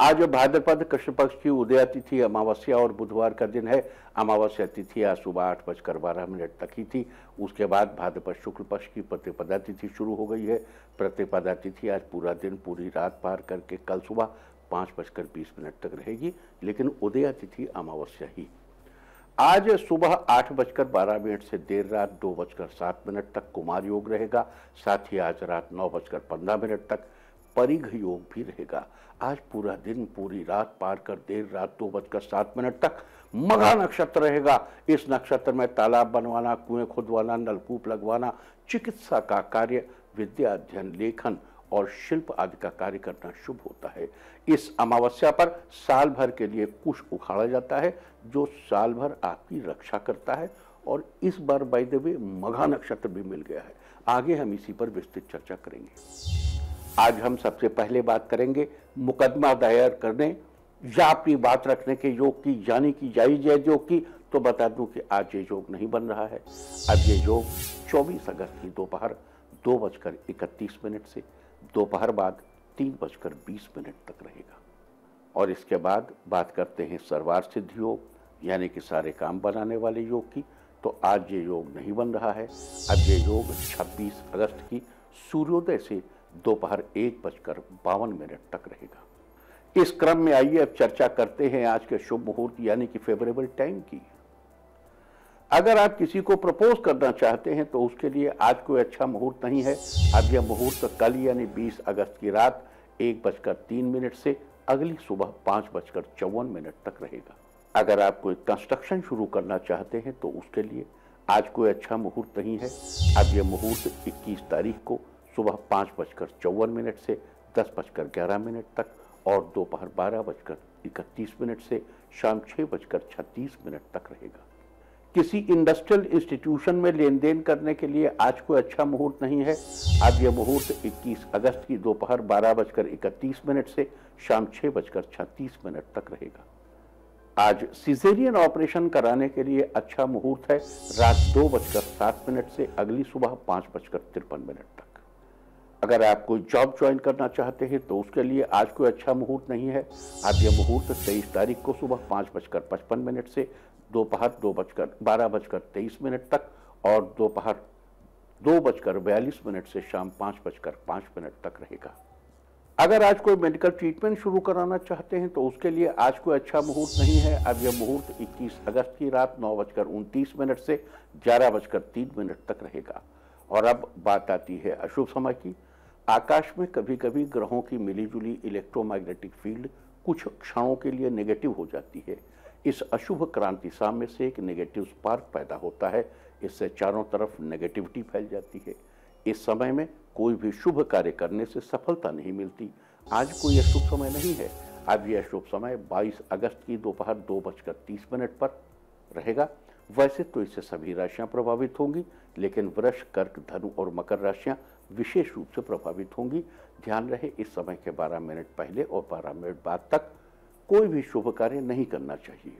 आज भाद्रपद कृष्ण पक्ष की तिथि अमावस्या और बुधवार का दिन है अमावस्या तिथि आज सुबह आठ बजकर बारह मिनट तक ही थी उसके बाद भाद्रपद शुक्ल पक्ष की प्रतिपदा तिथि शुरू हो गई है प्रतिपदा तिथि आज पूरा दिन पूरी रात पार करके कल सुबह पाँच बजकर बीस मिनट तक रहेगी लेकिन तिथि अमावस्या ही आज सुबह आठ बजकर बारह मिनट से देर रात दो बजकर सात मिनट तक कुमार योग रहेगा साथ ही आज रात नौ बजकर पंद्रह मिनट तक परिघ योग भी रहेगा आज पूरा दिन पूरी रात पार कर देर रात दो बजकर सात मिनट तक मघा नक्षत्र रहेगा इस नक्षत्र में तालाब बनवाना कुएं खुदवाना नलकूप लगवाना चिकित्सा का कार्य विद्या अध्ययन लेखन और शिल्प आदि का कार्य करना शुभ होता है इस अमावस्या पर साल भर के लिए कुश उखाड़ा जाता है जो साल भर आपकी रक्षा करता है और इस बार बैदे हुए मघा नक्षत्र भी मिल गया है आगे हम इसी पर विस्तृत चर्चा करेंगे आज हम सबसे पहले बात करेंगे मुकदमा दायर करने या अपनी बात रखने के योग की यानी कि जायज है योग की तो बता दूं कि आज ये योग नहीं बन रहा है अब ये योग 24 अगस्त की दोपहर दो बजकर इकतीस मिनट से दोपहर बाद तीन बजकर बीस मिनट तक रहेगा और इसके बाद बात करते हैं सर्वार सिद्ध योग यानी कि सारे काम बनाने वाले योग की तो आज ये योग नहीं बन रहा है अब ये योग 26 अगस्त की सूर्योदय से दोपहर एक बजकर बावन मिनट तक रहेगा इस क्रम में आइए अब चर्चा करते हैं आज के शुभ मुहूर्त यानी कि फेवरेबल टाइम की अगर आप किसी को प्रपोज करना चाहते हैं तो उसके लिए आज कोई अच्छा मुहूर्त नहीं है अब यह मुहूर्त कल यानी 20 अगस्त की रात एक बजकर तीन मिनट से अगली सुबह पांच बजकर चौवन मिनट तक रहेगा अगर आप कोई कंस्ट्रक्शन शुरू करना चाहते हैं तो उसके लिए आज कोई अच्छा मुहूर्त नहीं है अब यह मुहूर्त 21 तारीख को सुबह पाँच बजकर चौवन मिनट से दस बजकर ग्यारह मिनट तक और दोपहर बारह बजकर इकतीस मिनट से शाम छः बजकर छत्तीस मिनट तक रहेगा किसी इंडस्ट्रियल इंस्टीट्यूशन में लेन देन करने के लिए आज कोई अच्छा मुहूर्त नहीं है आज यह मुहूर्त 21 अगस्त की दोपहर बारह बजकर इकतीस मिनट से शाम छः बजकर छत्तीस मिनट तक रहेगा आज सिजेरियन ऑपरेशन कराने के लिए अच्छा मुहूर्त है रात दो बजकर सात मिनट से अगली सुबह पाँच बजकर तिरपन मिनट अगर आप कोई जॉब ज्वाइन करना चाहते हैं तो उसके लिए आज कोई अच्छा मुहूर्त नहीं है आप यह मुहूर्त तेईस तारीख को सुबह पाँच बजकर पचपन मिनट से दोपहर दो, बजकर बारह बजकर तेईस मिनट तक और दोपहर दो, दो बजकर बयालीस मिनट से शाम पाँच बजकर पाँच मिनट तक रहेगा अगर आज कोई मेडिकल ट्रीटमेंट शुरू कराना चाहते हैं तो उसके लिए आज कोई अच्छा मुहूर्त नहीं है अब यह मुहूर्त 21 अगस्त की रात नौ बजकर उनतीस मिनट से ग्यारह बजकर तीन मिनट तक रहेगा और अब बात आती है अशुभ समय की आकाश में कभी कभी ग्रहों की मिलीजुली इलेक्ट्रोमैग्नेटिक फील्ड कुछ क्षणों के लिए नेगेटिव हो जाती है इस अशुभ क्रांति सामने से एक नेगेटिव स्पार्क पैदा होता है इससे चारों तरफ नेगेटिविटी फैल जाती है इस समय में कोई भी शुभ कार्य करने से सफलता नहीं मिलती आज कोई अशुभ समय नहीं है आज यह शुभ समय 22 अगस्त की दोपहर दो, दो बजकर तीस मिनट पर रहेगा वैसे तो इससे सभी राशियां प्रभावित होंगी लेकिन वृक्ष कर्क धनु और मकर राशियां विशेष रूप से प्रभावित होंगी ध्यान रहे इस समय के 12 मिनट पहले और 12 मिनट बाद तक कोई भी शुभ कार्य नहीं करना चाहिए